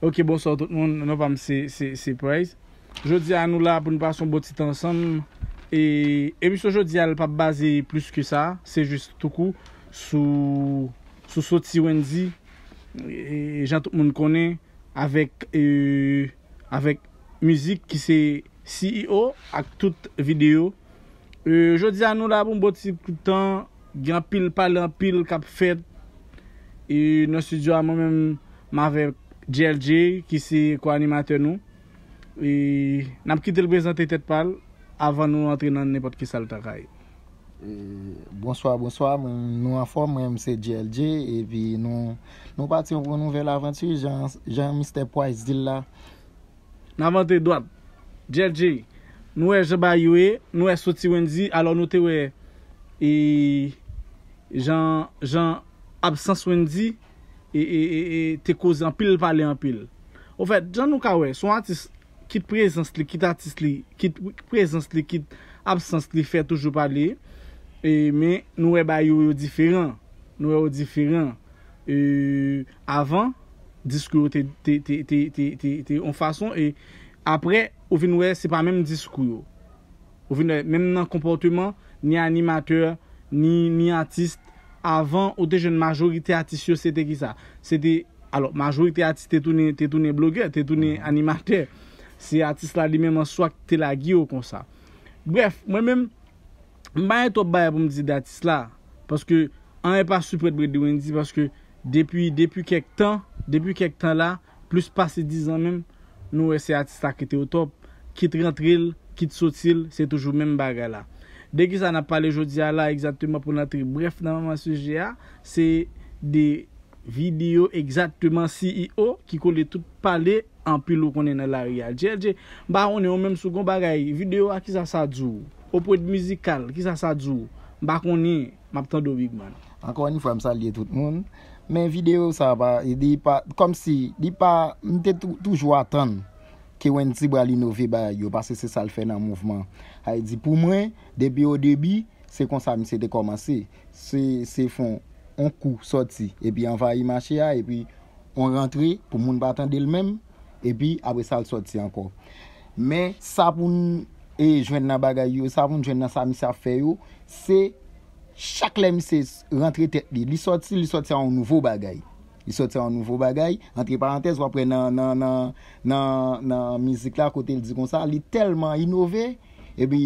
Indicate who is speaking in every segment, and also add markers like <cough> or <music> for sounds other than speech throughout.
Speaker 1: Ok, bonso, tout moun nanopam se prez. Jodi anou la pou nipa son botit ansan. E miso jodi al pa base plus ke sa. Se jistou kou sou soti wendi. Jan tout moun kone avèk müzik ki se CEO ak tout video. Euh, jodi anou la pou mbotit koutan. Gyan pil palan pil kap fed. E nan studio an moun mèm ma vèk. DLJ ki si kwa animatè nou. E nap kitèl bezan te tet pal avan nou antri nan nepot ki salta kaj. E, bonswa, bonswa.
Speaker 2: Nou anform mwen mse DLJ. E pi nou pati nou nouvel avanti
Speaker 1: jan Mr. Poise dila. Navante doab. DLJ nou e jeba yowe. Nou e soti wènzi. Alon nou te wè. E jan absans wènzi. E, e, e, e te kozy an pil pale an pil Ou fet, jan nou ka we Son artist kit prezans li, kit artist li Kit prezans li, kit absans li Fè toujou pale E men nou e bayou yo diferan Nou e yo diferan E avan Disku yo te on fason E apre Ou vi nou e se pa menm diskou yo Ou vi nou e menm nan komporteman Ni animateur, ni artist avan ou te jen majorite atis yo sete ki sa. Sete, alo, majorite atis te toune bloger, te toune animater. Se atis la li menman swak, te la giyo kon sa. Bref, mwen menm, mbaye top baye pou mdize de atis la, paske an e pa soupret bret diwen di, paske depi, depi kek tan, depi kek tan la, plus pase dizan menm, nou e se atis la ki te o top, kit rentril, kit sotil, se toujou menm baye la. Dèk ki sa nan pale jodi a la, bref nan man suje a, se de video exactement CEO ki kole tout pale an pilou konnen nan la riyal. Dèk ki sa nan pale jodi a la, video a ki sa sa djou, ou pou ete mizikal ki sa sa djou, bako ni map tando
Speaker 2: wigman. Anko anifo am salye tout moun, men video sa ba, e kom si, di pa, mte toujou atan, kewen di bwa li nouvi bagay yo, basè se sal fè nan mouvman. Hay e di pou mwen, debi o debi, se kon sa misè de komanse, se fon, an kou soti, epi an va yi mache ya, epi an rentre, pou moun batan del mèm, epi apè sal soti anko. Mè, sa pou nou e jwen nan bagay yo, sa pou nou jwen nan sa misè fè yo, se chak lè misè rentre tek li, li soti, li soti an nouvo bagay yo. li soti an nouvo bagay. Antre parantez, wapre nan mizik la kote li di kon sa, li telman inove, e bi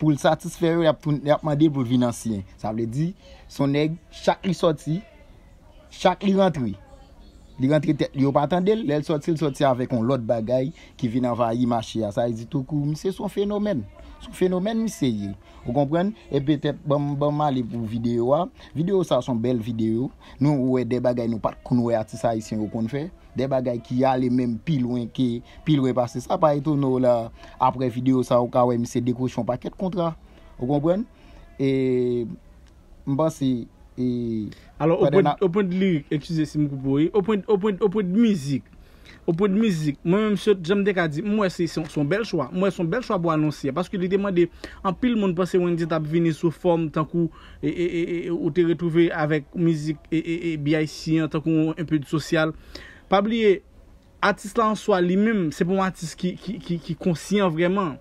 Speaker 2: pou l satisfer yo yap mande pou vinansyen. Sa vle di, son neg, chak li soti, chak li rentwi. Li yon patande, lèl soti, lèl soti avèk yon lot bagay ki vin ava yi machi ya. Sa yi zito kou, mi se son fenomen. Son fenomen mi se yi. Ou kompren? E pète, bèm bèm ale pou videyo a. Videyo sa son bel videyo. Nou wè de bagay nou pat koun wè ati sa yi si yon kon fè. De bagay ki yale mèm pi lwen ke, pi lwen pase sa. Pa yi ton nou la apre videyo sa ou ka wè mi se dekouchon paket kontra. Ou kompren? E mba si...
Speaker 1: E Alors au point de lirik Au point de mizik Au point de mizik Mwen se son bel chwa Mwen se son bel chwa pou anonsi An pil moun pase wèn di tap vini sou form Tan kou ou te retouve Avèk mizik Biay siyan tan kou un pè di sosyal Pabliye Atis la ansoa li mèm Se pou mwen atis ki konsyen vreman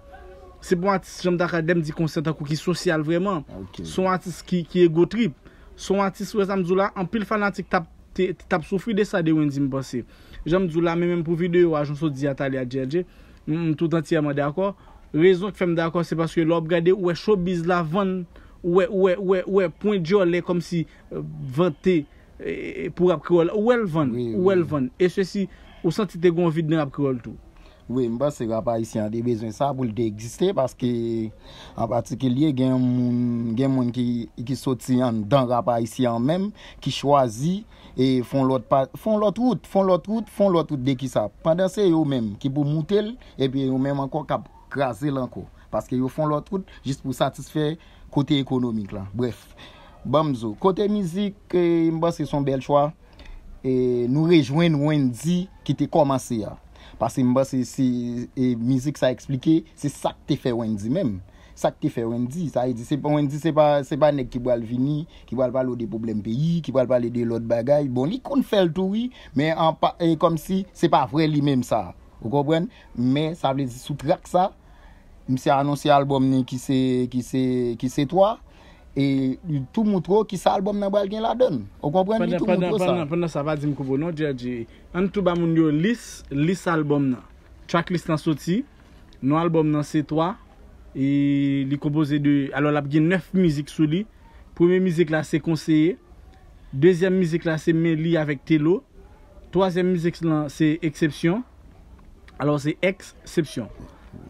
Speaker 1: Se pou mwen atis jem da ka dem di konsyen Tan kou ki sosyal vreman ah, Se pou mwen atis ki egotrip Son atis wèz amzou la, an pil fanatik tap soufri de sa de wèn di m basi. Jèm zou la, mè mèm pou videyo a jonsou di atali a djerje, m tout antyèman d'akor. Rezon ki fèm d'akor se paske lòb gade wè showbiz la vèn, wè, wè, wè, wè, poun diol lè kom si euh, vète e, pou apkirol. Wèl vèn, wèl vèn, e sèsi ou santi te gon vide nan apkirol tou. Mba se rapayisyen de bezwen sa pou l de egziste
Speaker 2: Paske apatike liye gen moun ki soti an dan rapayisyen men Ki chwazi e fon lot route, fon lot route, fon lot route de ki sa Pandan se yo men, ki pou moutel, epi yo men anko kap graze l anko Paske yo fon lot route jist pou satisfe kote ekonomik la Bref, bamzo Kote mizik, e mba se son bel chwa e Nou rejwen wendi ki te komanse ya Pasin mba se mizik sa explike, se sak te fe wendi mem. Sak te fe wendi, sa yi di se pa wendi se pa nek ki bal vini, ki bal bal ou de problem peyi, ki bal bal e de lot bagay. Bon, li kon fel tou yi, men kom si se pa vre li mem sa. Ou kopwen, men sa vle di sou trak sa. Mse anonsi albom ni ki se, ki se, ki se toa. E tou moutro ki sa albom nan bo el gen la den. Ou komprende li tou moutro sa?
Speaker 1: Penda sa va di mkoubo nou. An tou ba moun yo lis, lis albom nan. Track list nan soti. Nan albom nan se 3. E li kompose de, alo la ap gen 9 mizik sou li. Pouye mizik la se konseye. Dezyen mizik la se me li avèk telo. Toazen mizik lan se eksepsyon. Alo se eksepsyon.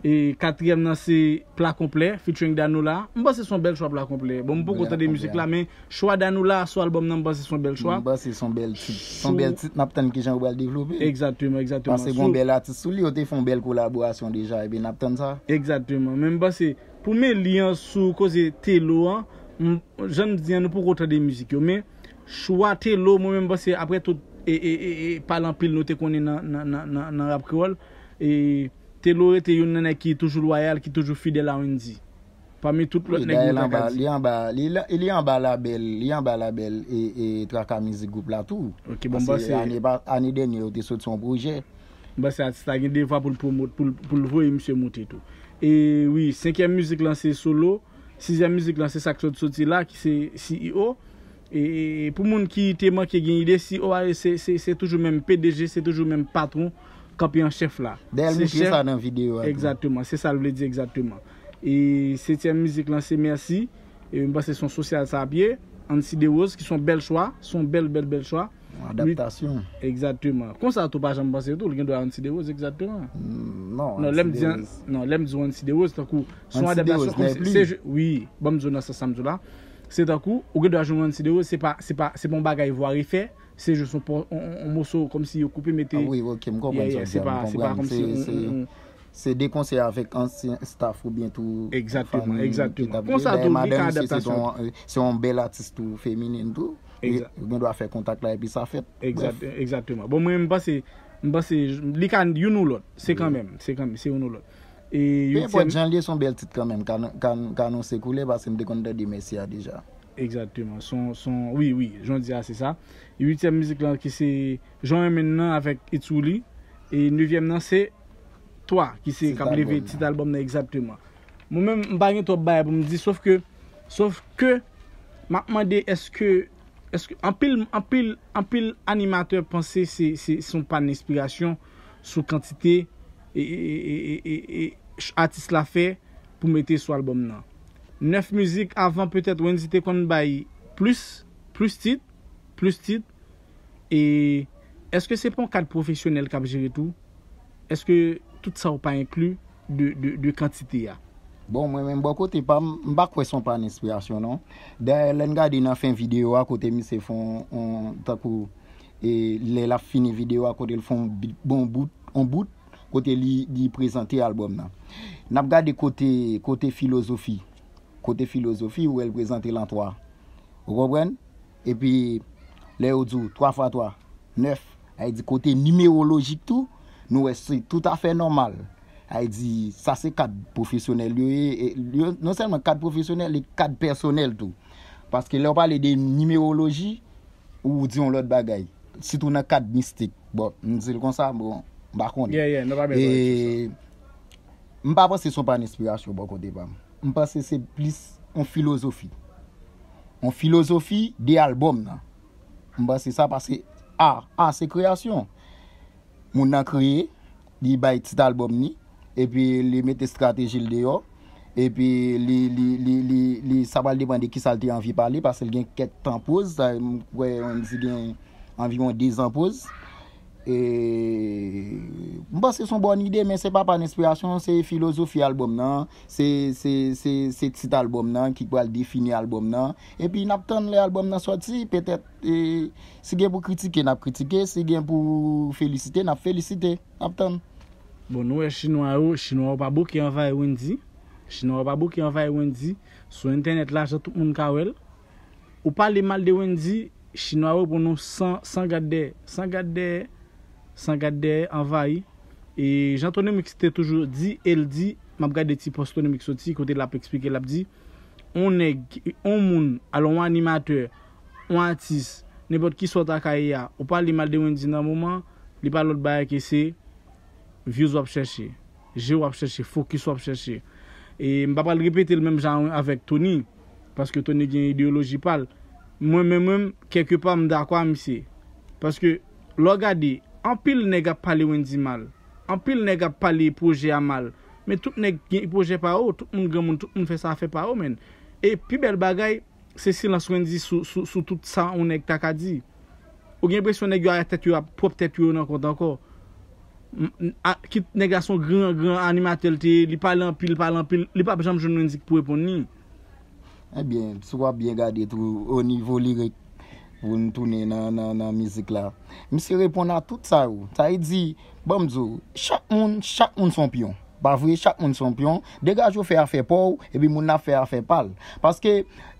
Speaker 1: E katrièm nan se pla komple, featuring dan nou la, mba se son bel chwa pla komple. Bon mbo konta de mjik la, men chwa dan nou la sou albom nan mba se son bel chwa. Mba se son bel tit, son bel tit napten ki jan wèl devlopi. Eksatèmen, eksatèmen. Mba se bon bel atit, sou li yo te fon bel kolabwasyon deja, ebe napten sa. Eksatèmen, men mba se pou mè liyan sou koze te lou an, jen diyan nou pou konta de mjik yo, men chwa te lou mwen mba se apre tout e, e, e, e palan pil nou te konen nan rap kywol. E... Te lore te yon nenè ki toujou loyal, ki toujou fidel anwen di. Pame tout lòt nenè goun anwen di. Li an ba label, li an
Speaker 2: ba label e traka mizi goup la tou. Ok, bon ba se... Anè denè yon te sot son
Speaker 1: proje. Ba se ati sa gen deva pou l'voe msè moun te tou. E wii, senkèm mizi klansè solo, senkèm mizi klansè sakso tso ti la ki se CEO. E pou moun ki te manke gen ide, CEO ae se toujou men PDG, se toujou men patron. pa pi an chef la. De al mi fye sa nan videyo. Eksatouman, se sa l vle di eksatouman. E seti an mizik lan se mersi, e mba se son sosyal sa apye, ansi de wos ki son bel chwa, son bel bel bel chwa. Adaptasyon. Eksatouman. Kon sa atopajan mba se tou, l gen do an ansi de wos eksatouman. Non, ansi de wos. Non, lem di an ansi de wos, takou son adaptasyon. Ansi de wos nan e pli. Oui, bon mzou nan sa samzou la. Se takou, ou ge dwa jounman si de ou, se pa, se pa, se pon bagay vou arife, se je son pon moso kom si yo koupe mette. A, oui, ok, mkòp kon jounman. Se pa, se pa, se pa, kon si yo.
Speaker 2: Se dekonsè avèk ansyen staff ou bientou. Eksatouman, eksatouman. Kon sa tou li ka adaptasyon. Se yon bel atistou feminen
Speaker 1: tou, yon do a fè kontak la e pi sa fèt. Eksatouman, bon mwen mbase, mbase, li kan yon ou lot, se kan men, se kan men, se yon ou lot. E Pe, jen liye son bel tit kan men, kan nou se koule, basen dekonde di Mesia dija. Exactement, son, son, oui, oui, jen liye, se sa. Y wite mizik lan, ki se jen mènen nan, avek Itzuli, e nüvyèm nan, se, toa, ki se, kam leve tit album nan, exactement. Mou men, m bagen to baye, pou m di, sof ke, sof ke, ma made, eske, eske, an pil, an pil, an pil animateur pense, se, se, se son pan inspiration, sou kantite, e, e, e, e, atis la fe pou mette sou albom nan. Neuf müzik avan petèt wèn zite kon bayi plus plus tit, plus tit e eske se pon kad profesyonel kab jire tou? Eske tout sa ou pa inklu de kantite ya?
Speaker 2: Bon mwen bon, mwen mbwa kote mbak wè son pan inspirasyon nan. Da lè nga di nan fèm video akote mi se fon an takou lè la fini video akote lè fon bon bout, an bout kote li prezante alboum nan. Nap gade kote filosofi, kote filosofi ou el prezante lan 3. Roubren, epi le ou djou 3 x 3, 9, a yi di kote nimeologik tou, nou wè sè tout a fè normal, a yi di sa se kad profesyonel, yon e, seman kad profesyonel, yon seman kad personel tou, paske lè ou pale de nimeologi, ou di yon lòt bagay. Si tou nan kad mistik, bon, nou sè lè kon sa, bon, Bakon e di. Ye, ye, nè pa benzo. E, mpa panse son pan inspirasyon bakon de bam. Mpanse se plis an filosofi. An filosofi de albom nan. Mpanse sa panse a, a se kreasyon. Moun nan kreye, di bay tit albom ni, epi li met estrategil de yo, epi li, li, li, li, sa panle de ban de ki sa lte anvi pale, panse l gen ket anpoz, mwen zi gen anvi mwen de zanpoz. E, mpa se son bon ide men se pa pan inspirasyon se filosofi albom nan se tit albom nan ki kwa al defini albom nan e pi nap ton le albom nan swa ti e, se gen pou kritike nap kritike se gen pou felicite nap
Speaker 1: felicite nap ton bon nou e chino a yo chino a yo pa bou ki anva e wendi chino a yo pa bou ki anva e wendi sou internet la jatou moun ka wel ou pal le mal de wendi chino a yo pou nou sangade sangade San gade avay. E jantoune mèk se te toujou di, el di, mèm gade ti postoune mèk se ti, kote la pe eksplike la pe di, onèk, on moun, alon animateur, on atis, nepot ki sou takaye ya, ou pal li malde wèndi nan mouman, li pal lout baye ke se, vi ou ap chèche, jè ou ap chèche, fòk ki sou ap chèche. E mbapal ripete lè mèm jan wèm avèk Tony, paske Tony gen ideoloji pal, mwen mèm mèm, mwen mèm, kèkè pa mdakwa mse, paske lò gade, Anpil neg ap pale wendi mal, anpil neg ap pale ipoje a mal, men tout neg gen ipoje pa ou, tout moun gen moun tout moun fè sa fè pa ou men. E pi bel bagay, se silans wendi sou tout sa ou neg takadi. Ou gen presyon neg yo a tet yo, a pop tet yo nan kontan ko. Kit neg a son gran gran animatelte, li pale anpil, pale anpil, li pa bejam joun wendi pou epon ni.
Speaker 2: E bien, sou ap bien gade tou o nivou lirik. pou nou toune nan mizik la. Mi se repon nan tout sa ou. Sa e di, bamzo, chak moun, chak moun son pyon. Ba vwe chak moun son pyon, degaj ou fe a fe pou, e bi moun na fe a fe pal. Paske,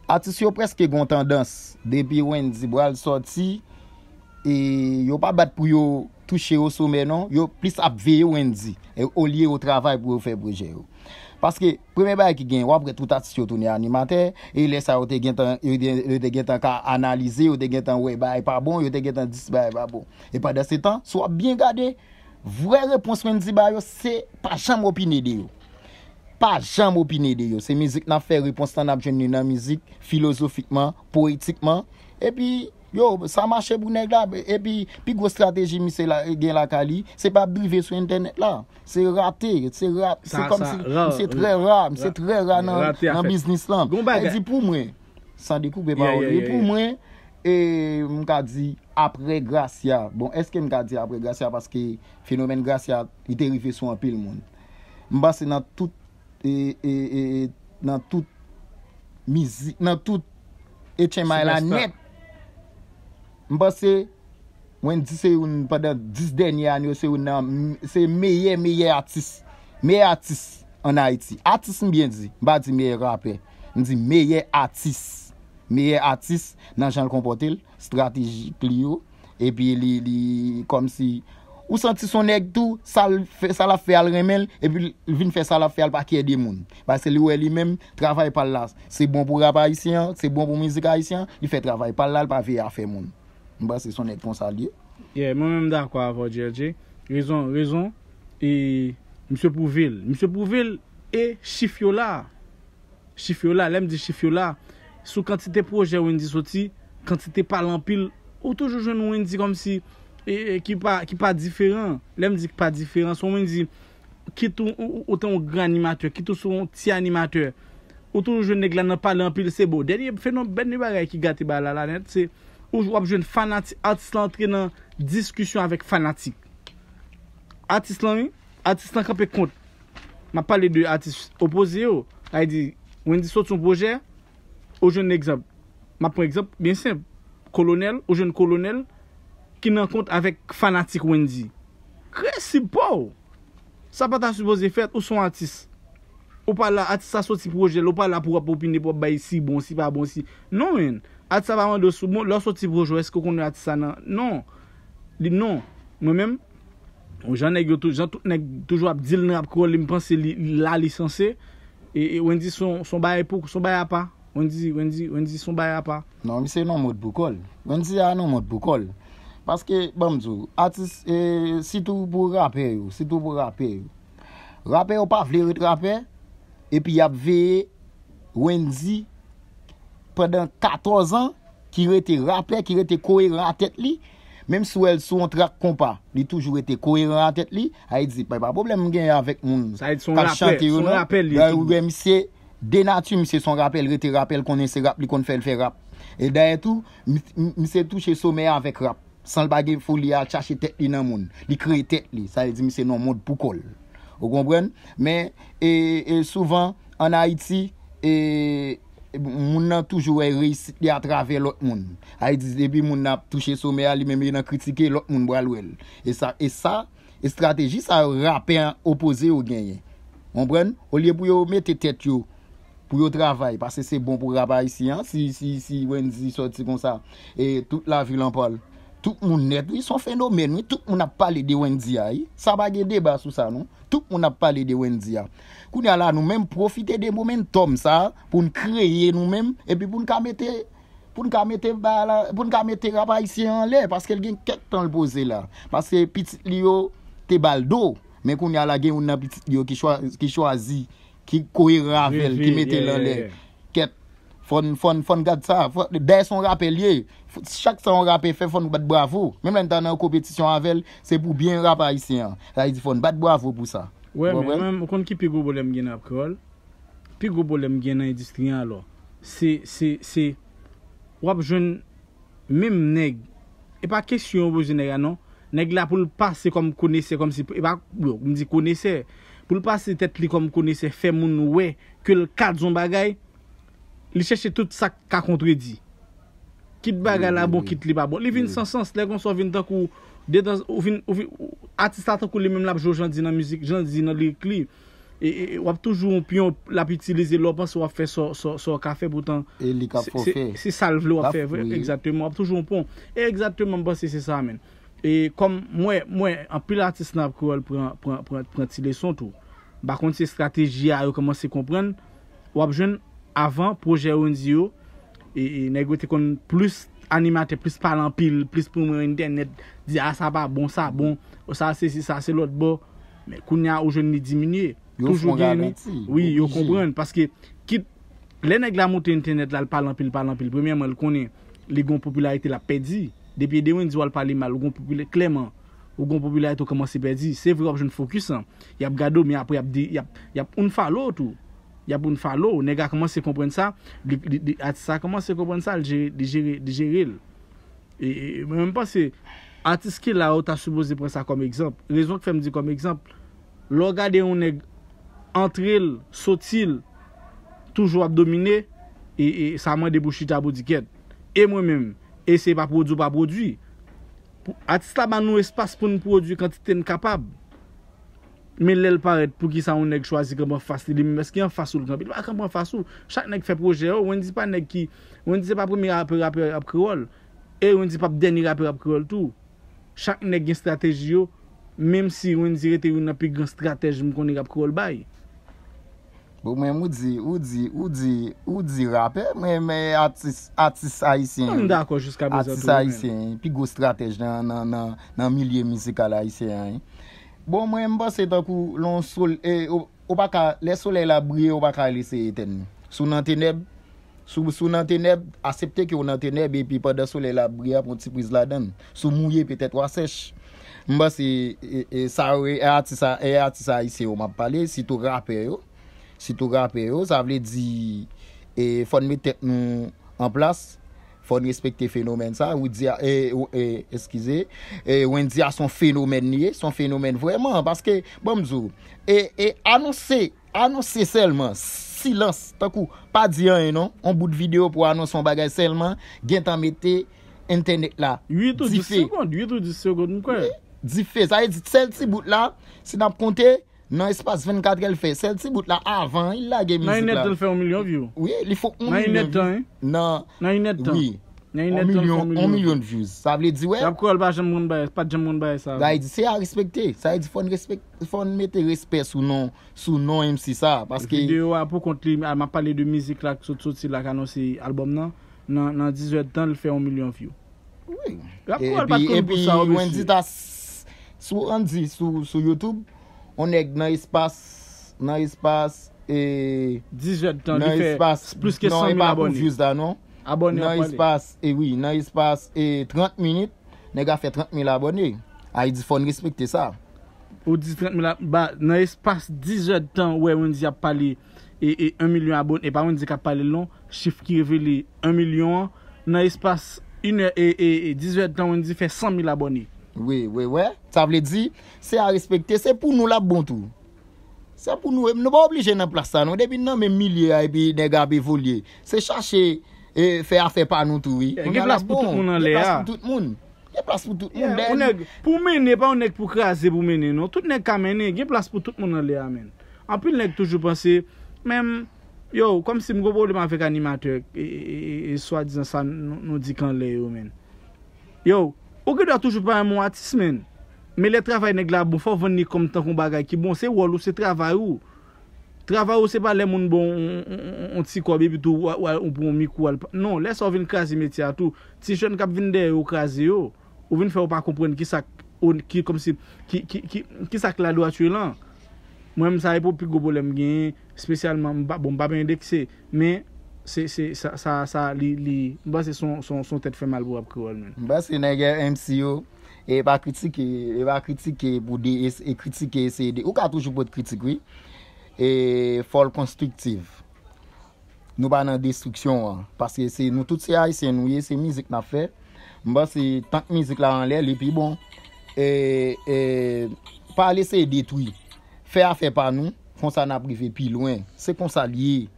Speaker 2: atis yo preske gontan dans. Depi ouen di bo al sorti, e yo pa bat pou yo touche ou sou menon, yo plis ap ve ouen di, e o liye ou travay pou ou fe bouje ou. Paske, premen baye ki gen, wapre tout atis yo tou ni animater, e lè sa yo te gen tan ka analize, yo te gen tan wè baye pa bon, yo te gen tan dis baye pa bon. E pa da se tan, swa bin gade, vwè reponswen di baye yo, se pa jam opine de yo. Pa jam opine de yo. Se mizik nan fè reponswen nan apjen ni nan mizik, filosofikman, poetikman, e pi... Yo, sa mache pou nek la, epi, pi gwo strateji mi se gen la kali, se pa brive sou internet la. Se rate, se rate, se kom si, mi se tre ra, mi se tre ra nan biznis lan. E di pou mwen, sa di koupe pa ou, e pou mwen, mwen ka di, apre Gratia, bon, eske mwen ka di apre Gratia, paske fenomen Gratia, ite rive sou api l moun. Mba se nan tout, nan tout, nan tout, etche ma la nyet, Mba se, mwen di se yon padan 10 denye anyo se yon nan, se meye meye atis, meye atis an Haiti. Atis mbyen di, mba di meye rapè, mbi di meye atis, meye atis nan jan l kompote l, strategik li yo, epi li, li, kom si, ou santi sonèk tou, sa la fè al remèl, epi vin fè sa la fè al pa kèdè moun. Basè li wè e li mèm, travèl pa l la, se bon pou rapè aisyan, se bon pou mizik aisyan, li fè travèl pa l la, l pa vè a fè moun. Mwen
Speaker 1: mwen mda kwa apwa DJJ Rezon, rezon e, Mse Pouville Mse Pouville e Chifio la Chifio la, lem di Chifio la Sou kantite proje wendi soti Kantite palan pil O tou joun wendi kom si e, e, Ki pa diferan Lem di ki pa diferan Son wendi ki tou otan ou gran animatör Ki tou son ti animatör O tou joun neglanan palan pil sebo Deni fenon ben nibare ki gati bala Lale, tsè Ou jwap jwen fanatik, artist la antre nan diskusyon avèk fanatik. Artist la mi, artist la kapè kont. Ma pale de artist opose yo. Hay di, Wendy sot son proje, ou jwen ekzab. Ma prekzab, ben semp, kolonel, ou jwen kolonel, ki nan kont avèk fanatik Wendy. Kres si pou. Sa pata soubose fèt, ou son artist. Ou pala artist sa sot si proje, ou pala pou apopine, pou ap bayi si bon si, pa bon si. Non men. Ati sa ba man dosu, bon, lòs wot ti vroj wè sko kon wè ati sa nan, non. Li non, mwen mèm. Ou jan neg yo toujou ap dil nan ap kol, li mpense li la lisansè. E wèndi e, son baye pouk, son baye apa. Wèndi, wèndi, wèndi, son baye apa. Non, mi se yon nan mot pou
Speaker 2: kol. Wèndi ya nan mot pou kol. Paske, bamdou, ati e, sitou pou rapè yo, sitou pou rapè yo. Rapè yo pa vlerit rapè, epi yap veye, wèndi, pendan 14 an, ki rete rape, ki rete koera tet li, mem sou el sou ontra kompa, li toujou rete koera tet li, ayidzi, bay ba problem gen yon avek moun, kal chanti yon, mwen mse denatu mse son rape, rete rape, konen se rape, li konen fel fe rape, e daye tou, mse touche sou me avèk rape, san l bagay fò li a chache tet li nan moun, li kre tet li, sa yidzi mse nan moun pou kol, ou kombren, men, e souvan, an Haiti, e... Moun nan toujou wè reisit lè a trave lòk moun. A yi dizè bi moun nan touche sou mè alè, mè mè nan kritike lòk moun wè lòk. E, e sa, e strategi sa rapè an opose ou genye. Moun pren, ou liè pou yo mette tèt yo, pou yo travè, pasè se bon pou rabè isi, si wèn zi sot, si kon sa. E tout la vilan pal. Touk moun net, wè son fenomen wè, touk moun ap pale de wèn diya yè, sa bagè deba sou sa nou, touk moun ap pale de wèn diya. Kouni ala nou mèm profite de moumen tom sa, pou n kreye nou mèm, epi pou n ka mette, pou n ka mette raba isi an lè, paske l gen kek tan l pose la, paske pitit liyo te bal do, men kouni ala gen un nan pitit liyo ki chwazi, ki koi rafel, ki mette l an lè. Fon gad sa. Dey son rap él ye. Chak son rap e fe, fon bat bravo. Mem lèndan nan kompetisyon anvel, se pou byen rap a yisi. Lè yi di fon bat bravo pou sa.
Speaker 1: Wè men, mwen mwen mwen mwen mwen akon. Pi gobo lèm gen a yi diskriyan lò. Si, si, si, wap joun, mem neg, e pa kesyon wou joun neg anon, neg la pou lpa se kom kone se, e pa mwen mwen mwen di kone se, pou lpa se tet li kom kone se, fe moun wè, kül kad zon bagay, Li chèche tout sa kakontredi. Kit baga la bon, mm. kit li pa bon. Li vin mm. san sens. Lè kon so vin tan kou, artist tan kou li menm la pou jò jan di nan muzik, jan di nan li kliv. E, e, e wap toujoun piyon la pou itilize lopan se wap fè so ka fè boutan. E li kap fò fè. Se salv le wap fè. Wap toujoun pon. E exactement ba se se sa men. E kom mwen, mwen, an pi l'artiste nan ap kou el pran ti le son tou. Bakon ti strategi a yo kaman se kompren. Wap jèn, avan, proje yon di yo, e negwete kon plus animate, plus palan pil, plus pou mwen internet, di ah, bon, bon, oh, a sa ba, bon sa, bon, sa se si, sa se lot bo, mwen kounya ou joun ni diminye, toujou geni, oui, yo kombran, paske, le negwete la mont internet la palan pil, palan pil, premye mwen l konen, le gon popularite la pedi, depi de yon di yo al pali mal, le gon popularite, kleyman, le gon popularite o komanse pedi, se vro objoun fokus an, yap gado, yap yon falot ou, Ya pou nou fa lou, nega a komanse kompren sa, ati sa komanse kompren sa, di jere il. E mwen mwen panse, ati skil la ou ta souboze pren sa kom ekzamp, rezon ke fèm di kom ekzamp, loga de yon neg, antre il, sotil, toujou abdomine, e sa mwen debouchi tabou di kèd. E mwen mèm, e se pa prodou pa prodou, ati sa ban nou espas pou nou prodou kan ti ten kapab, Men lèl paret pou ki sa ou neg chwazi kèm an fasili. Mès ki an fasoul kèm an fasoul. Chak neg fè proje yo. Wen di pa neg ki, wen di pa premi rapè rapè rap krol. E wen di pa p deni rapè rap krol tou. Chak neg gen strateji yo. Mem si wen di rete yon api gen strateji mè koni rap krol bay.
Speaker 2: Bon men moudzi, moudzi, moudzi, moudzi rapè. Men atis a yisè. Non mdakon jiska mè. Atis a yisè. Pi go strateji nan milye mizika la yisè. Bon mwen mbase takou loun sol, e, opaka, le sole la briye opaka lise eten. Sou nan teneb, sou nan teneb, asepte ki ou nan teneb e pi pa da sole la briye apon tip wiz laden. Sou mouye petet wasech. Mbase, e, e, e, sawe, e, e, atisa, e, atisa, isi ou map pale, sito rap e yo. Sito rap e yo, sa vle di, e, fonme tek mwen an plas. Fò ni espekte fenomen sa, ou di a, e, e, eskize, e, ou en di a son fenomen niye, son fenomen vwèman, paske, bomzou, e, eh, e, eh, anonsè, anonsè selman, silans, takou, pa diyan non? enon, an bout videyo pou anonsè son bagay selman, gen tan metè, entenè la, di fè. 8 ou 10 sekond, 8 ou 10 sekond, mkwè? 10 fè, zaye dit sel ti bout la, se nap kontè, Nan espas 24 el fe, sel si bout la avan il la ge mizik la. Nan y net an el
Speaker 1: fe 1 milyon view? Oui, li
Speaker 2: fo 1 milyon view. Nan y net an?
Speaker 1: Nan. Nan y net an? Oui. Nan y net an? 1 milyon, 1 milyon view. Sa vle di we? Gap kwa l pa jem moun baye, pa jem moun baye sa.
Speaker 2: Gay e di, se a respekte, sa
Speaker 1: y e di fon mette respek sou non, non MC sa. Fideo apou konti, ma pale de mizik la sou tsoti la kanon si albom nan, nan di zwe dan l fe 1 milyon view. Oui. Gap kwa l pa konpousa? E pi yon di ta
Speaker 2: sou andi sou YouTube. On ek nan espas, nan espas, e... 10 je de tan li fe plus ke 100 mil abonye. Nan espas, e wii, nan espas, e 30 minute, nega fe 30 mil abonye. Ay di fon respekte sa.
Speaker 1: Ou di 30 mil abonye, ba nan espas, 10 je de tan wè wè wèndi ap pale, e 1 milyon abonye, e pa wèndi ap pale lon, chif ki revele 1 milyon, nan espas, e 10 je de tan wèndi fe 100 mil abonye. Ouè, ouè, ouè, sa vle di Se a
Speaker 2: respekte, se pou nou la bon tou Se pou nou, nou va oblije nan plas sa nou Depi nan men milye a, epi nega be volye Se chache Fe a fe pa nou tou, oui Gen la bon, gen plas pou
Speaker 1: tout moun Gen plas pou tout moun Pou mene, pa ou nek pou krasi pou mene nou Tout nek kamene, gen plas pou tout moun nan le a men Anpil nek toujou pense Mem, yo, kom si m goboleman fek animatèk E swa dizan sa Nou di kan le yo men Yo Ou ki do a toujou pa mwen ati semen, me le travay neg la bon, fò veni kom tan kon bagay ki bon, se wòl ou se travay ou, travay ou se pa lè moun bon, on tsi kwa bi bitou, wòl ou pou mwen mik wòl, non, lè se ou vin krasi meti atou, ti chen kap vin deri ou krasi yo, ou vin fè ou pa kompwen ki sak la do atu e lan, mwen msa e pou pi gobo lèm gen, spesyalman, mba bon, ben dekse, men... Se sa li, li, mba se son, son, son tèt fè malbo
Speaker 2: ap kè wèl mwen. Mba se nè gè MCO, e ba kritik, e ba kritik, e kritik, e kritik, e se de, ou ka toujou pot kritik wè, e fol konstriktiv. Nou pa nan destriksyon an, paske se nou tout se a, se nou ye, se mizik na fè, mba se tank mizik la an lè, le e pi bon, e, e, pa lè se detoui. Fè a fè pa nou, kon sa na privè pi lwen, se kon sa liye,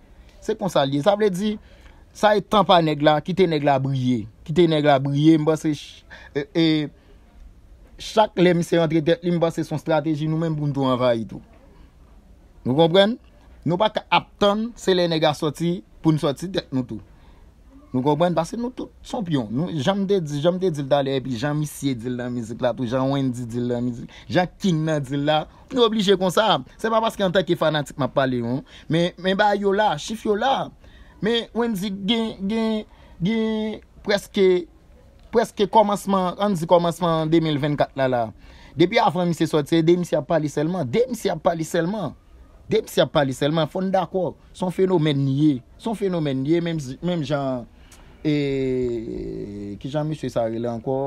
Speaker 2: Se konsalye, sa vle di, sa e tan pa neg la, ki te neg la brye, ki te neg la brye, mba se, e, e, chak lèm se yandre det, lèm ba se son strategi nou mèm bou nou anvayi tou. Nou kompren, nou pa ka aptan se lè neg la soti pou nou soti det nou tou. Nou koubwen, basen nou tout son pyon. Nou, jan mde di, jan mde di l dalè, pi jan misye di l la mizik la tou, jan wendi di l la mizik, jan kin nan di l la. Nou oblije kon sa, se pa paske anta ki fanatik ma pale yon, men bay yo la, chif yo la, men wendi gen, gen, gen, preske, preske komasman, anzi komasman 2024 la la. Depi avran misye sote, den misye ap pale selman, den misye ap pale selman, den misye ap pale selman, fon d'akor, son fenomen yé, son fenomen yé, menm zi, menm jan, E, ki jan mi se sarile anko,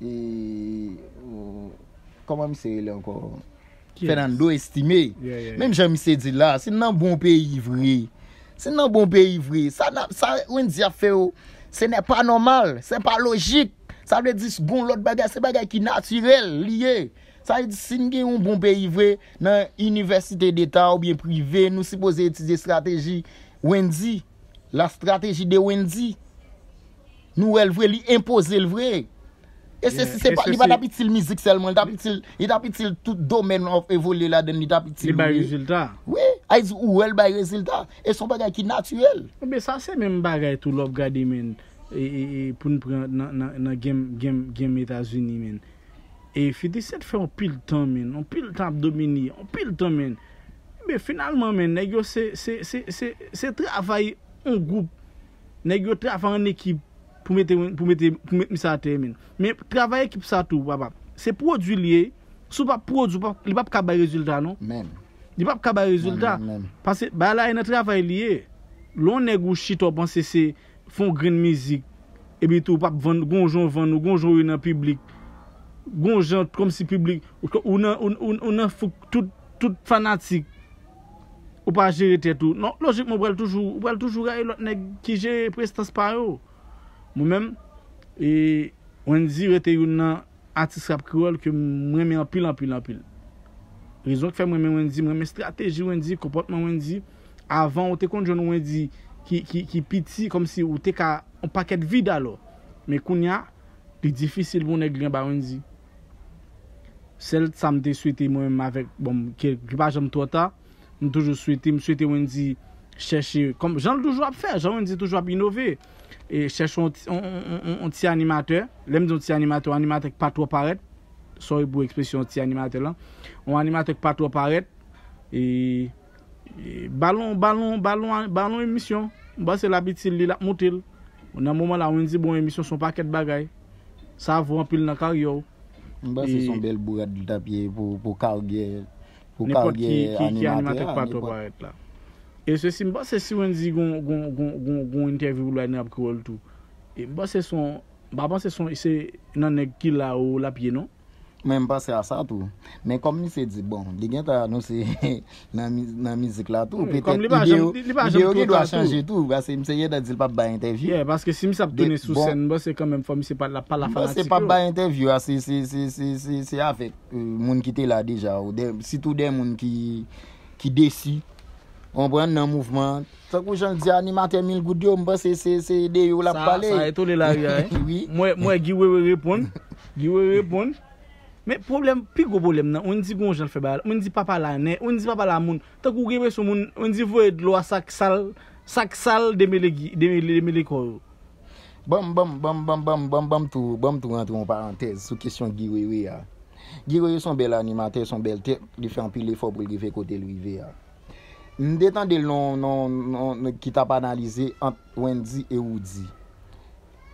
Speaker 2: e, kama mi se sarile anko, Fernando estime, men jan mi se di la, se nan bon pe yivre, se nan bon pe yivre, sa wèndi a fe ou, se nè pa normal, se nè pa logik, sa wè di si bon lout bagay, se bagay ki naturel, liye, sa yi di si nge yon bon pe yivre, nan universite deta ou bien prive, nou se pose etide strategi, wèndi, La strateji de wèndi. Nou wèl vre, li impose l vre. E se se se pa, li ba dapitil mizik selman, dapitil, li dapitil tout domen ap evole la den, li dapitil. Li bay rezultat. Ou wèl ah, bay rezultat,
Speaker 1: e son bagay ki natyuel. Oh, Sa se men bagay tou lop gade men, pou nou pre nan gen metazouni men. E fiti set fe, an pil tan men, an pil tan ap domeni, an pil tan men. Be finalman men, negyo se, se, se, se tre avayi, On goup, negyo trafa an ekip pou mette misa termine. Men, trafa ekip sa tou, wap ap, se prodjou liye, sou wap prodjou, li wap kabay rezultat, non? Men. Li wap kabay rezultat? Men, men, men. Pase, ba la yon trafa liye, lon negyo chito panse se fon green mizik, e bitou wap gonjon ven ou gonjon ou yon an publik, gonjon kom si publik, ou nan fok tout fanatik. Ou pa jere tet ou. Non, logik mwen brel toujou. Ou brel toujou rey lout neg ki jere prestans par ou. Mwen men, e, wèndi wète yon nan atis rap kirol ke mwen reme apil, apil, apil. Rezon ki fè mwen reme wèndi, mwen reme strateji wèndi, kompotman wèndi, avan ou te kondjon wèndi ki piti kom si ou te ka ou paket vida lò. Me koun ya, di difisil mwen neg lèm ba wèndi. Sèl samde sou ete mwen men avèk bom ke glipajan mtota m toujou souwete, m souwete wèndi chèche, kom, jan l toujou ap fè, jan wèndi toujou ap inove, e chèche on ti animatè, lèm di on ti animatè, on animatèk patou ap aret, souwè bou ekspresyon ti animatè lan, on animatèk patou ap aret, e balon, balon, balon, balon emisyon, m basè l'abitil li lak moutil, ou nan mouman la wèndi bon emisyon son pakèd bagay, sa vwampil nan karyou, m basè son bel
Speaker 2: bouyat di tapye
Speaker 1: pou karyou, Ne kote ki animatek pato paret la. E se si mba se siwenzi goun interviw goun apke wol tou, e mba se son, nan nek ki la ou la pye non, mè m'passe bon, <laughs> a sa tou,
Speaker 2: mè kom mi se di bon, lè gen ta nou se nan mizik la tou, pètè lè yo gè euh, do bon, a chanjè tou mse yè da di l'pap ba interview si mi sap tounè sou sèn, mwen se
Speaker 1: kèmèm mwen se pa la fanatikou <laughs> mwen se pa ba
Speaker 2: interview, se a fèk moun ki te la deja, si tout dè moun ki desi on pren nan mouvment sa kou jan di an, ni matè mil goudiou mwen se se de yo la pale
Speaker 1: mwen gi wè wè repon gi wè wè repon m pedestrian per z empone pe mantwenou yo Saint-D ang taulte yon limanmen not vinere m
Speaker 2: detande lans koyo sa nan lize,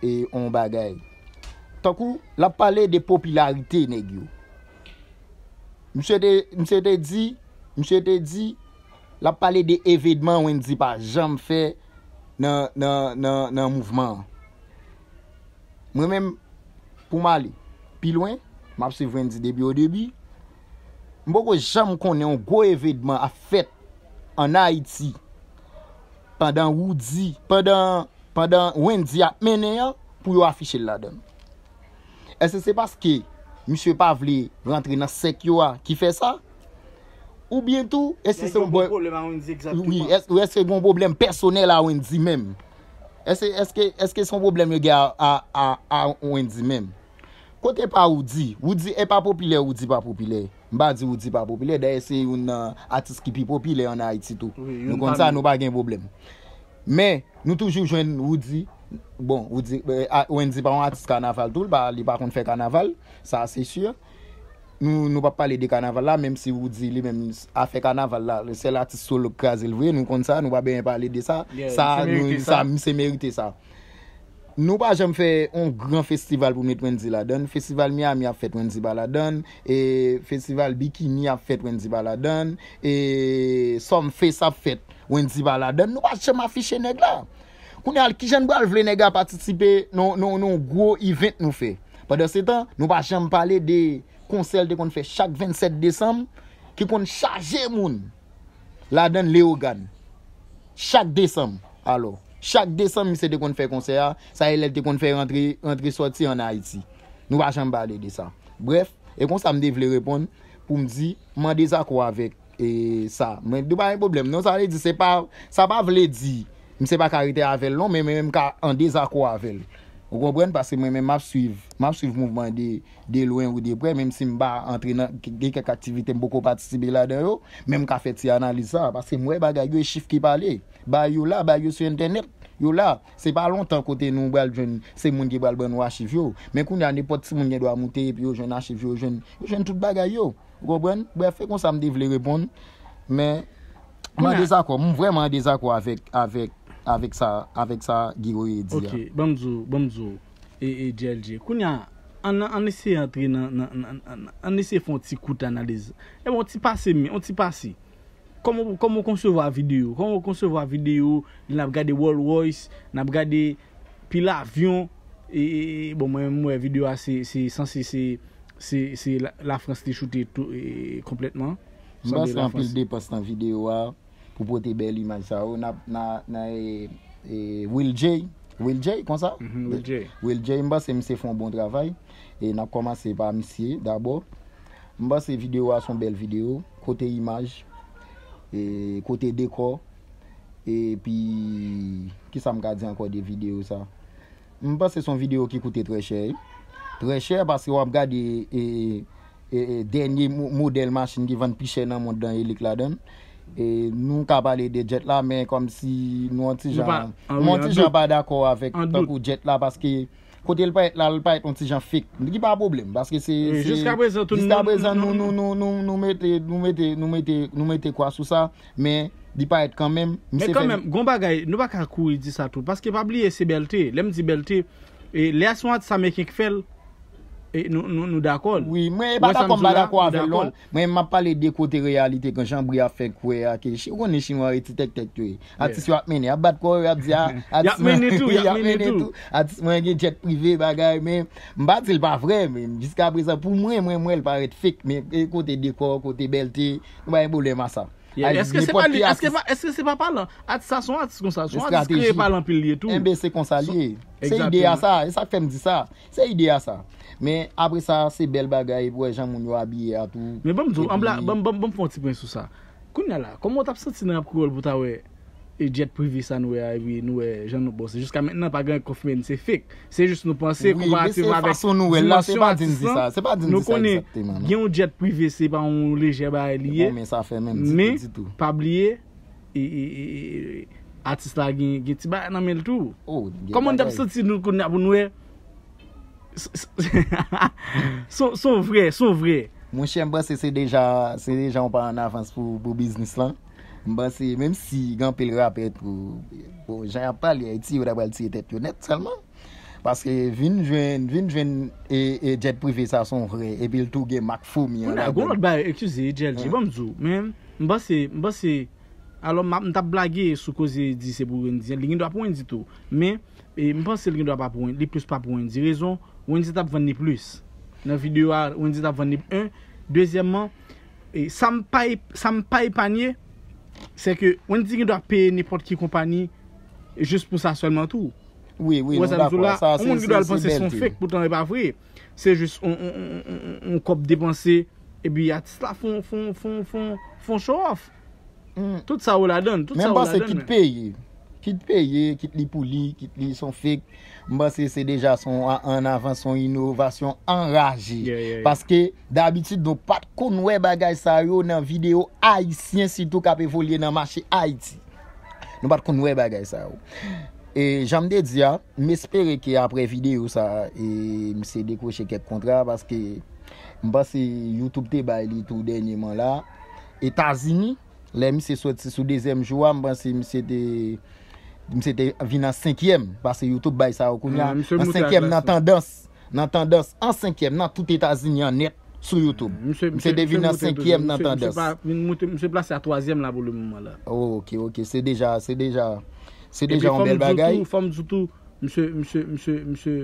Speaker 2: yon bagay ta kou la pale de popularite neg yo. Mwen se te di, mwen se te di, la pale de evidman wen di pa jam fe nan mouvman. Mwen men pou mali, pi lwen, mwen se vwen di debi o debi, mwen bo kwa jam konen an go evidman a fet an Haiti padan wou di, padan wen di ap mene yo pou yo afiche la dono. Ese se paske mi se pa vle rentre nan sekyo a ki fe sa? Ou bientou? Ese se bon problem a ouen di? Ou ese se bon problem personel a ouen di men? Ese se son problem yo ge a ouen di men? Kote pa ou di? Ou di e pa popile ou di pa popile? Mba di ou di pa popile? Deye se euh, yon artist ki pi popile yon ha iti to. Nou konta nou bagen problem. Men nou toujou jwen ou di? Bon, wèndi eh, pa an atis kanaval tout, pa li pa kon fè kanaval, sa se syur. Nou pa pale de kanaval la, mèm si wèndi li mèm a fè kanaval la, sel atis sol kaze lwè, nou kon sa, nou pa ben pale de sa, sa se merite sa. Nou pa jèm fè an gran festival pou mèt wèndi la don, festival miyami a fèt wèndi bala don, e festival bikini a fèt wèndi bala don, e som fè sa fèt wèndi bala don, nou pa jèm a fè chenèk la. Koun al kishen bo al vle nega patisipe nou nou nou gwo event nou fe. Pwede se tan nou pa jem pale de konsel te kon fe chak 27 Desem, ki kon chaje moun la den leogan. Chak Desem. Alo, chak Desem mi se e te kon fe konsel ya, sa e let te kon fe rentre sorti an Haiti. Nou pa jem pale de sa. Bref, e kon sa mde vle repon pou mdi, mwa de sa kwa vek e sa. Mwen de pa yon problem. Non sa vle di se pa, sa pa vle di... Mwen se pa karite avel non, men mwen mwen ka an dezakwa avel. Robwen, pase mwen mwen map suiv, map suiv mouvman de loin ou de bre, men mwen si mba entre nan, gen kak aktivite mbo ko patisi bela den yo, men mwen ka feti analisa pase mwen bagay yo e chif ki pale ba yo la, ba yo su internet yo la, se pa lontan kote nou mwen aljwen se moun di bal ben wachiv yo men koun jan de pot si moun gen do a moute yo jen achiv yo, yo jen tout bagay yo Robwen, bre fe kon sa mde vle repon men, mwen dezakwa mwen mwen desakwa avek, avek Avèk sa, avèk sa giro e diya. Ok, bamzo, bamzo e
Speaker 1: DLJ. Koun ya, an ese entri nan, an ese fon ti kout analize. E bon ti pase mi, an ti pase. Komo konsevo a videyo? Komo konsevo a videyo, nan ap gade World Voice, nan ap gade pi l'avyon. E bon mwen mwen videyo a se, se sanse se, se la France te choute tout e kompletman. Mba se anpil
Speaker 2: depas tan videyo a. pou pote bel imaj sa ou, na, na, na, e, e, Will J, Will J, kon sa? Mm-hmm, Will J. Will J, mba se mse fon bon travay, e na komanse pa mse, dabo, mba se video a son bel video, kote imaj, e, kote dekor, e, pi, ki sa mga di anko de video sa? Mba se son video ki kote tre chè, tre chè, basi wap gade, e, e, e, e denye model mashine ki vande pi chè nan moun dan, e, lèk la dene, E nou ka pale de jet la, men kom si nou an ti jan ah pa dako avèk tankou jet la, paske kote l pa et la, l pa et an ti jan fik, nou di pa problem, paske se diska bezan non- nou metè kwa sou sa, men di pa et kanmèm. Men kanmèm,
Speaker 1: gomba gaye, nou pa kakou yi di sa tout, paske pa blie se belte, lem di belte, le aswa di sa mekè kifèl, E nou dakol? Oui, mwen e bata kon baga kwavel lòl.
Speaker 2: Mwen ma pale dekote realite kon janbri a fe kwe a ke. A tis yo apmene, apbat kor apzia. A <laughs> tis <laughs> mwen gen jet privé bagay. Mwen batil pa vre mwen. Jiska apre sa pou mwen mwen mwen paret fek mwen. E kote dekote, kote belte. Mwen mwen bode masap. Eske
Speaker 1: se pa palan? Ati sa son ati skonsal Son ati skre palan
Speaker 2: pil li etou Mbè se konsal li Se ide a sa Se ide a sa Mbè apre sa se bel bagay Mbè apre sa
Speaker 1: se bel bagay E dièt privè sa nouè e a, nouè jan nou bòsè. Juska menè nan pa gen kofmen, se fèk. Se jous nou pansè kon ba atè wavèk zilasyon atisslan, nou konè non? gen yon dièt privè se pa yon lejè bè a lèye. Mè, pab lèye, atiss la gen gèti, ba nan men lè tou. Koman dè ap sè ti nou kon nè abou nouè? Sou vre, sou vre. Moun chèm bòsè bon, se
Speaker 2: deja, se deja yon pa an avans pou biznis lan. Mba se, menm si gen pel rap et pou jayap pal ya eti ou da bal eti etet yonet salman. Paske vin jwen, vin jwen e djet prive sa son kre, e bil tou bon, gen mak fou mi an.
Speaker 1: Mba se, mba se, alon mta blage sou koze di se pou wendi, lini dwa pou wendi tou. Men, mba se lini dwa pa pou wendi, li plus pa pou wendi. Rezon, wendi tap vwenni plus. Nan videyo a, wendi tap vwenni un. Dezyèmman, sam pay panye... Se ke, wèn di ki dwa pe nipot ki kompani, jist pou sa solman tou. Oui, oui, nou la pou sa sensibilite. Wèn di ki dwa l'ponse son fek, poutan wè pa vwe. Se jist, on kop depanse, e bi ya tis la fon, fon, fon, fon, fon show off. Mm. Tout sa wè la don. Mèm pa se ki dpey,
Speaker 2: yi. Kit peye, kit li pou li, kit li son fek, mbansi se deja son an avan, son inovasyon an raje. Paske dabitit nou pat konwe bagay sa yo nan video Haitien sitou ka pe volye nan mashe Haiti. Nou pat konwe bagay sa yo. E janm de diyan, mespere ki apre video sa e, mse dekwoshe ket kontra, paske mbansi Youtube te bay li tou denye man la. Etazini, lè mse sou dezem jwa, mbansi mse te Mse te vi nan 5èm, parce Youtube bay sa wakoun la, mm, nan 5èm nan tendens, nan 5èm nan tout Etats-Unis an net, sou Youtube. Mm, mse te vi nan 5èm nan tendens.
Speaker 1: Mse plase a 3èm la volume wala.
Speaker 2: Ok, ok, se deja, se deja, se deja on bel bagay.
Speaker 1: Fom djoutou, mse, mse, mse,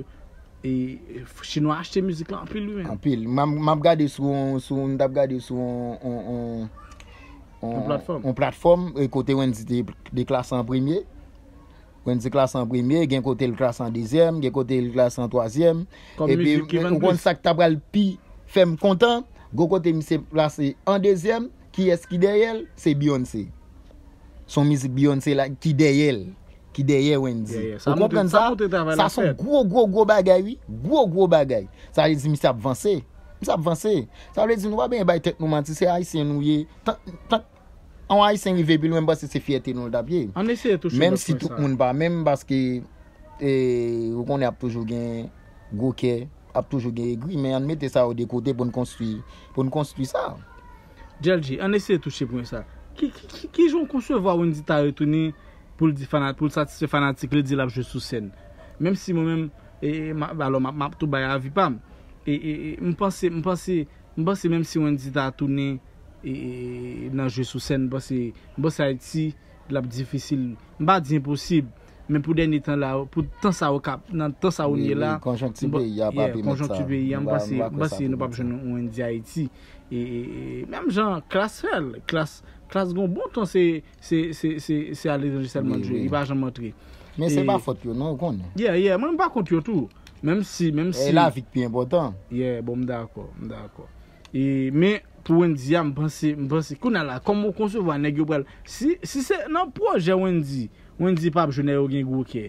Speaker 2: chinois achete mizik la, an pil luyen. An pil, mab gade sou, mab gade sou, on platform, ekote wen di klasan premye, gen kote l klas an premye, gen kote l klas an dezyem, gen kote l klas an tozyem, epi ou kon sa ki tabral pi fem kontan, go kote mi se plase an dezyem, ki es ki deyel, se Beyoncé. Son mizik Beyoncé la ki deyel, ki deyel wenzi. Ou kon sa, sa son gwo gwo gwo bagay, gwo gwo bagay. Sa rezi mi se apvansé, mi se apvansé. Sa rezi nou a ben bay teknomanse, se a yi se nou ye, ta, ta, ta. An a yi sè yi vebi lwen basse se fiyete nou l dap ye. An esè yi touche pou yon sa. Mem si touk moun ba. Mem baske yon e, ap toujou gen goke, ap toujou gen egwi. Men an mette sa ou de kote pou yon konstuye sa.
Speaker 1: Djalji, an esè yi touche pou yon sa. Ki yon konstuye vwa wèn di ta retouni pou l satise fanatik lè di lap jwè sou sen? Mem si moun men, e, alo map tou bay avipam. E, mwen passe, mwen passe, mwen passe mwen si wèn di ta retouni, E, e, nanjou sou sèn basè mbò sa eti la bdifisil, mba di imposib men pou deni tan la, pou tan sa wakap nan tan sa ou nye la konjonk tibè yam basè mbò sa yon ouen di eti mbèm jan klas sel klas gon bon ton se alè nanjou sel manjou mbèm se ba fòt yon mbèm ba fòt yon tout mbèm si mbèm e si mbèm si Mwen di yam mpansi, mpansi, kou nan la, kom mwen konsevwa nek yo pral, si se nan proje mwen di, mwen di pap jone yo gen gwo ke,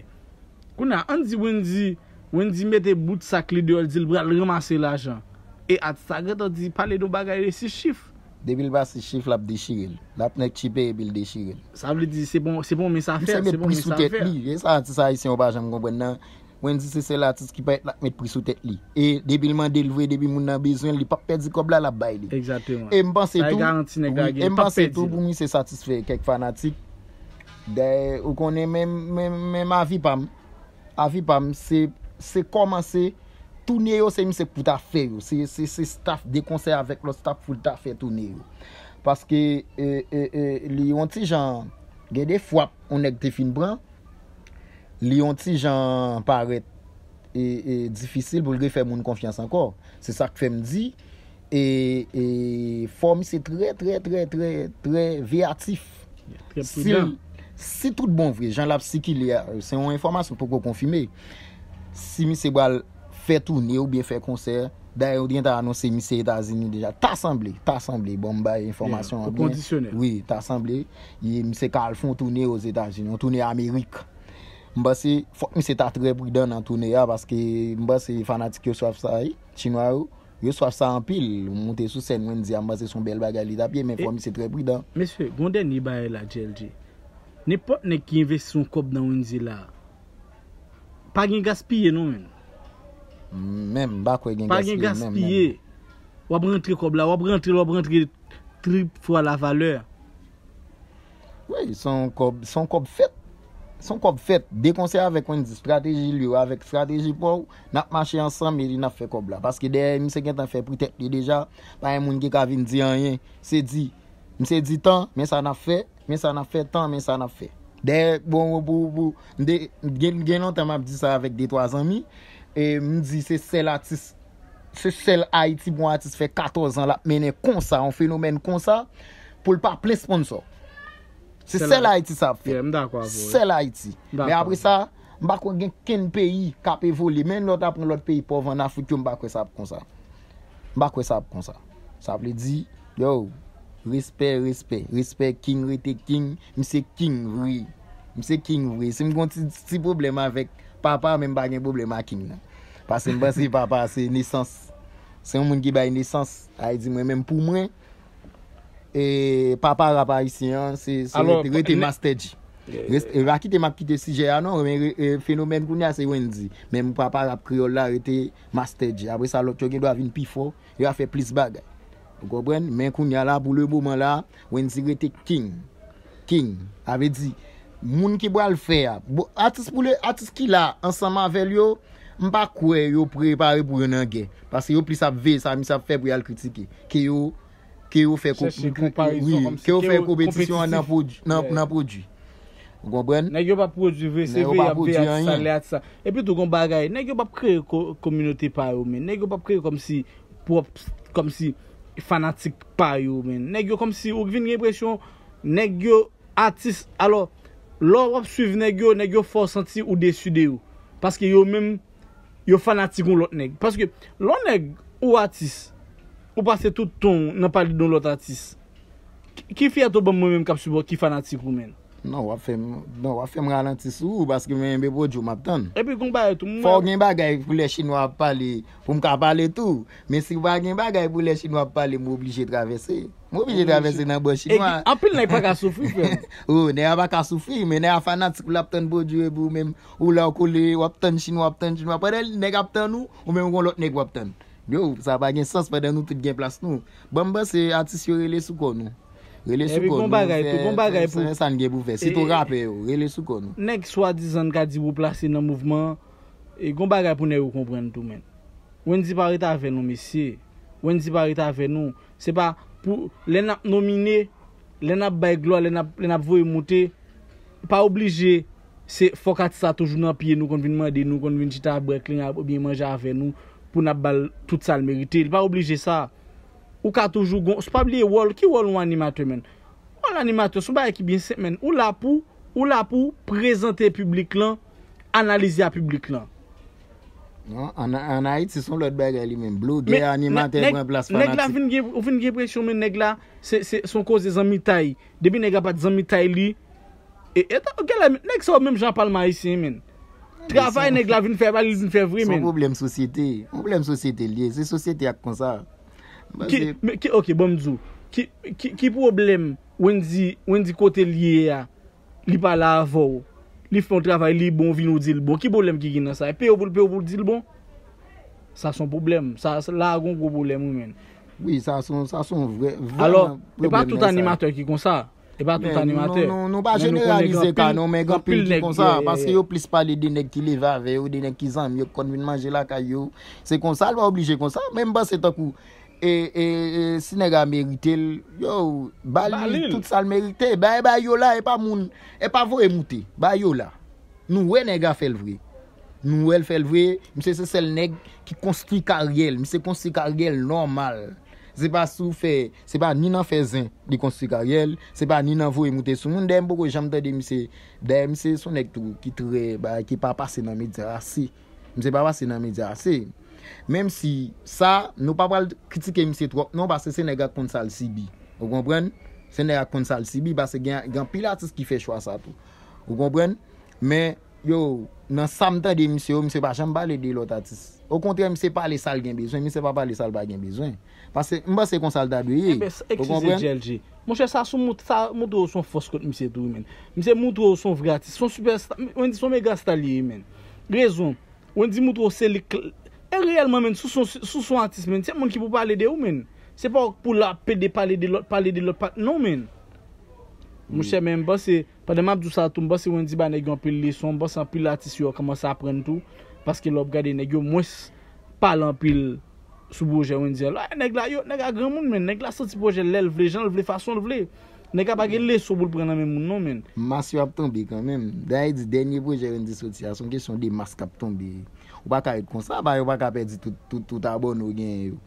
Speaker 1: kou nan, an di mwen di, mwen di mette bout sakli deol, di l pral remansi l ajan, e ati sagre to di pale do bagay re si chif. De bil ba si chif la p di chigil, la p nek chipeye bil di chigil. Sa vle di, se bon, se bon misa fer, se bon misa fer. Si
Speaker 2: sa yi se yon bagay mp kompwen nan. wèndi se se l atis ki paye lakmet pou sou tèt li. E eh, debi lman delvwe, debi moun nan bezwen, li papèdzi kob la la baye li. E mban se tou, mban se tou pou mi se satisfè kek fanatik, ou konè mèm avipam, avipam, se komanse, tounyè yo se mi se kouta fè yo, se staff de konsè avèk lo staff fouta fè tounyè yo. Paske li yon ti jan, gè de fwap, onèk te fin bran, Li yon ti jan paret e, e Difisil pou lre fè moun konfians ankor Se sa k fèm di E, e fò mi se trè trè trè trè Trè veatif Se tout bon vre Jan la psikil Se yon informasyon pou konfime Si mi se bal fè tourne Ou bie fè konser Da yon diyan ta anonsi mi se etazini Ta asemble bon Mi se kal fò On tourne os etazini On tourne Amerik Mba se, fok mi se ta tre bridan nan toune ya Paske mba se fanatik yo swaf sa yi eh, Chinwarou Yo swaf sa anpil Mbante sou sen wenzi ya Mba se son bel
Speaker 1: baga li tapye Men fok mi se tre bridan eh, Mese, gonde ni baye la JLJ Nipote ne ki invest son kob nan wenzi la Pa gen gaspye non men
Speaker 2: Mem, bakwe
Speaker 1: gen gaspye Pa gen gaspye Wab rentre kob la Wab rentre, wab rentre Trip fwa la vale
Speaker 2: Woy, son kob, son kob fet Son kop fèt, dekonsè avèk wèn di, strateji lyo, avèk strateji pou, nap mache ansan, mè di na fè kop la. Paske de, mè se gen tan fè pou tèp di deja, pa yè moun ki kavin di an yè, se di, mè se di tan, mè sa na fè, mè sa na fè tan, mè sa na fè. De, bon, bon, bon, bon, gen nan tan mè ap di sa avèk de 3 an mi, e mè di se sel atis, se sel Haiti bon atis fè 14 an la, mè ne kon sa, an fenomen kon sa, pou l pa ple sponsor. Se sèl Haiti sa ap fè. Mdakwa vò. Sèl Haiti. Mdakwa vò. Mè apre sa, mbakwa gen ken peyi kape vòle men lòt apren lòt peyi povan na futyon mbakwa sa ap kon sa. Mbakwa sa ap kon sa. Sa ap le di, yo, respect, respect, respect, king re te king, mse king vwe. Mse king vwe. Se m kon ti ti problem avèk, papa mèm bagen problem a king nan. Pase m basi papa se nesans. Se m moun ki bay nesans, ay di mwen mèm pou mwen. e papara pa isi an se rete masterji rakite mapkite sije an an fenomen kounya se wenzi men papara kriol la rete masterji apre sa lot chokin do avin pifo yo a fe plis bagay men kounya la boule bouman la wenzi rete king ave di moun ki bo al fe atis poule atis ki la ansama vel yo mpa kwe yo pre pare pou yon an gen pasi yo plis ap ve sa mis ap fe pou yon al kritike ki yo Kè yon fè kompetisyon an napoji. Gwabwen?
Speaker 1: Nèk yon bap projive, se ve yon be atsa, le atsa. Epi tou kon bagay, nèk yon bap kre yon kominoti pa yon men. Nèk yon bap kre yon komsi fanatik pa yon men. Nèk yon komsi, ou givin gen presyon, nèk yon artist. Alo, lò wap suiv nèk yon, nèk yon fò senti ou desu de yon. Paske yon men, yon fanatik ou lò nèk. Paske lò nèk ou artist, Ou pase tout ton nan pali don lotatis. Ki fye ato ban mwen men kap su bo ki fanatisik ou men?
Speaker 2: Nan wap fèm, nan wap fèm ralantis ou, baski mwen men be bojou map tan. Epi kon baye tou mwen... Fò gen bagay pou lè chinois ap pali, pou mka pali tou, men si wap gen bagay pou lè chinois ap pali, mwen oblije travese. Mwen oblije travese nan boj chinois. E apil nèy pa ka soufi fèm? <laughs> Ou, nèy a pa ka soufi, men nèy a fanatisik lè ap tan bojou e bou men, ou la wakole wap tan chinois, wap tan chinois. Parèl, n Yo, sa pa gen sas pa den nou tout gen plas nou. Bamba se atis yo rele sou kon nou. Rele sou kon nou. E pe kon bagay pou kon bagay pou... Se san gen pou fe. Si tou rap e yo, rele sou kon nou.
Speaker 1: Nèk swa dizan ka di pou plase nan mouvman, e kon bagay pou ne yo kompren tout men. Wèndi pari ta ve nou, mesye. Wèndi pari ta ve nou. Se pa pou lè nap nomine, lè nap bay glo, lè nap vwoye mouté, pa oblije, se fok atisa toujou nan piye nou kon vin mande nou, kon vin jita brekling, kon vin manja ave nou. pou nabal tout sa l merite. Il va oblije sa. Ou ka toujou goun. Sou pabliye wol, ki wol ou animatou men? Wol animatou, sou baye ki bin set men. Ou la pou, ou la pou prezante publik lan, analize a publik lan. Non, an a it, se son lot baga li
Speaker 2: men. Blou, dey, animatou, yon plas fanatik. Neg
Speaker 1: la, fin ge presyon men, neg la, se son kouze zanmi tay. Debe neg a bat zanmi tay li. E ta, ok la, nek sa ou menm Jean Palma yisi men. Travay nèk la vin fèbè, li zin fèbè vre men. Son
Speaker 2: problem sosyete.
Speaker 1: Son problem sosyete liye. Se sosyete ak kon sa. Ok, bomdou. Ki problem wèn di kote liye ya, li pa la avò. Li fèbè travay, li bon vin ou zil bon. Ki problem ki gina sa? E pe ou bol, pe ou bol, zil bon? Sa son problem. Sa la akon kon problem ou men. Oui, sa son problem. E pa tout animateur ki kon sa. E ba tout animate, nan nou konjegan pil neg. Baske yo
Speaker 2: plis pale de neg ki li vave, ou de neg ki zanm, yo konwin manje la ka yo. Se konsal ba oblije konsal, menm ba se tokou. Se neg a merite yo, balil tout sal merite, ba yo la e pa vwe mouti. Ba yo la, nou we neg a fel vwe. Nou we fel vwe, mse se sel neg ki konstri kar gye, mse konstri kar gye normal. Se pa sou fe, se pa ni nan fe zin di konstitu karyel, se pa ni nan vwoy mwote sou, moun dem pou kwa jamte de misi, dem si sou nek tou ki tre, ba ki pa pase nan medya ase. Mse pa pase nan medya ase. Mem si sa, nou pa wale kritike misi trok, nou ba se se negat kont sal si bi. Ou kompren, se negat kont sal si bi, ba se gen pil atis ki fe chwa sa tou. Ou kompren, men yo, nan samte de misi yo, mse pa jam pale de lot atis. Ou kontre, mse pa ale sal gen bezwen, mse pa ale sal ba gen bezwen. Mbase konsal tabi yi Ekslize
Speaker 1: JLJ Monshe sa sou moudro son foskot mse tou men Mse moudro son vratis Son super On di son mega stali yi men Rezon On di moudro selik E realman men Sou son artist men Se moun ki pou pale de ou men Se pou la pede pale de lopat Non men Monshe men mbase Padem abdou sa tou Mbase on di ba negyo anpil lison Mbase anpil artist yo Kama sa apren tou Paske lop gade negyo mwes Pale anpil Soubou jè wèn diè lò, nèk la yon, nèk la gran moun men, nèk la soti pou jè lè l vle, jèn l vle fason l vle, nèk apake lè soubou l pren nan men moun non men. Mas yon ap ton bè kan men,
Speaker 2: dè yon di denye pou jè wèn di soti, ason kè son di mas kap ton bè. Ou pa ka et kon sa ba, ou pa ka pet di tout abon ou gen yon.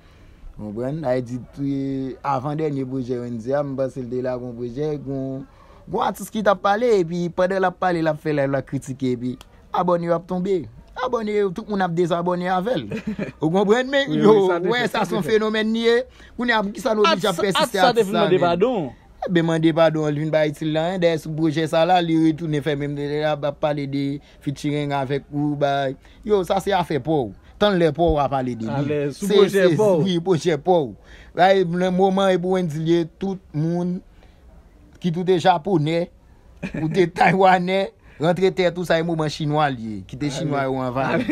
Speaker 2: Mwen, a yon di tou, avan denye pou jè wèn diè, mwen pas el de la kon pou jè, kon, gwa tout skit ap pale, pi padè la pale la fe lè la kritike, pi abon yon ap ton bè. Abone yo, tout moun ap desabone avel. <laughs> Ou kompwende men? Yo, wè sa son fenomen niye. Koun ap kisanopi jap persistè ati sa men. Ati sa te fè mwende badon? Eh mwende badon, loun ba iti lan. De souboujè sa la, li yo tou ne fè mwen mwen. A palide, fitireng avèk ou, bay. Yo, sa se a fè pou. Tan le pou a palide. Souboujè pou. Oui, poujè pou. Wè mwè mwè mwè mwen di liye, tout moun ki tout e Japonè, tout e Taiwanè, rentre tè tou sa e mou mwen chinoal ye, ki te chinoal yon anvali.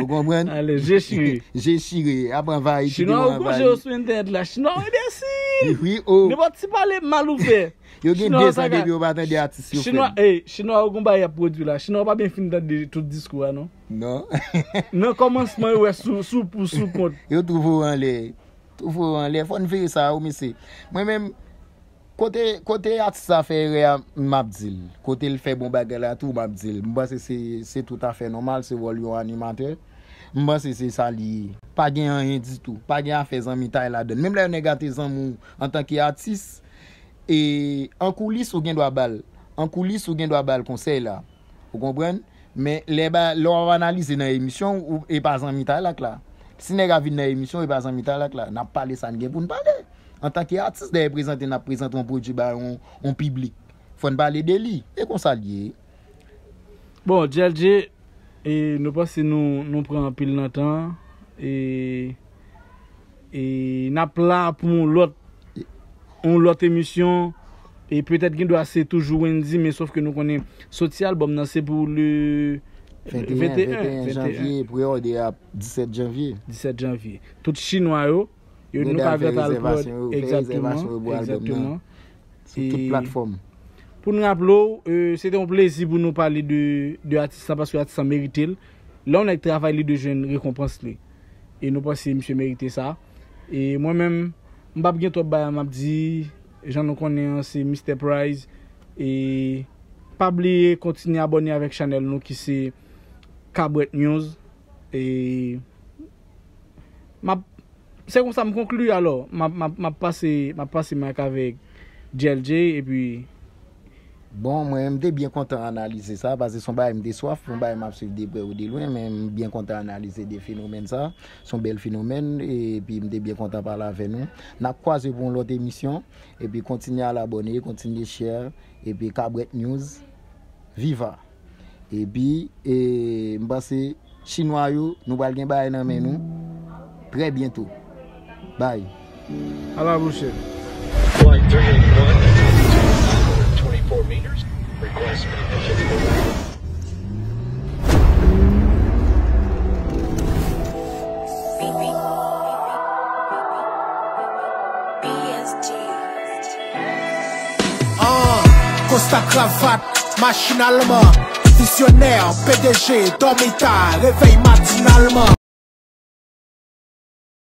Speaker 2: Ou gombran? Ale, jè chini. Jè chini, ap anvali, ki te anvali. Chinoa ou goun jè oh.
Speaker 1: ou sou entènd la, chinoa ou yon desi. Yon fwi ou. Ne bote si pa le malou fè. Yon gen desi an debi ou
Speaker 2: batè di atis. Chinoa,
Speaker 1: e, chinoa ou goun baye apod yon la, chinoa ou pa ben finit an de tout diskwa, non? Non. <laughs> Non koman se man yon wè sou,
Speaker 2: sou, sou, sou kont. Yo touvo an le, touvo an le, fò n vè yon sa ou mè se. Mwen mèm... Kote artist a fe re a mabdil, kote l fe bon bagel a tou mabdil, mba se se tout a fe nomal se volyon animater, mba se se sa li pa gen anjen ditou, pa gen a fe zanmi tay la den. Mem la yon negate zanmou an tanke artist, en koulis ou gen dwa bal, en koulis ou gen dwa bal konsey la, ou kompren, men lor analize nan emisyon ou e pa zanmi tay la kla, si nega vide nan emisyon ou e pa zanmi tay la kla, na pale san gen pou n pale. an tanke atis de reprezenten na prezenton projibar an publik. Fon bali de li. E konsalye.
Speaker 1: Bon, DLG, nou pas se nou pren apil natan, e na plan pou lout emisyon, e petet gen do ase toujou wendi, me sof ke nou konen soti albom nan se pou 21 janvye, 17 janvye. 17 janvye. Touti chino a yo, Yon nou pa ve ta l pod. Eksatouman. Soutout platform. Pou nou aplou, se te mplezi pou nou pale de atisa, paske atisa merite l. La on ek travale de jen rekompanse li. E nou pa se mche merite sa. E mwen men, mbap gen top bayan mabdi, jan nou kone an se Mr. Prize. E pabli kontine abone avek chanel nou ki se Kabret News. E mbap Se kon sa m konklou alò, ma pase, ma pase mèk avek DLJ, epi... Bon, mè m de bien kontan analize sa,
Speaker 2: base son ba m de soaf, m ba m apsev de bre ou de loun, mè m bien kontan analize de fenomen sa, son bel fenomen, epi m de bien kontan par la ve nou. Na kwa zè pou lòt emisyon, epi kontine al abone, kontine share, epi kabret news, viva! Epi, m base, chinois ou, nou bal gen ba enan men nou, pre bientou. Bye.
Speaker 1: Hello, Russian. Flight 381, 24 meters. Request uh, Costa cravate, Visionnaire, PDG, dormita, réveil matinalement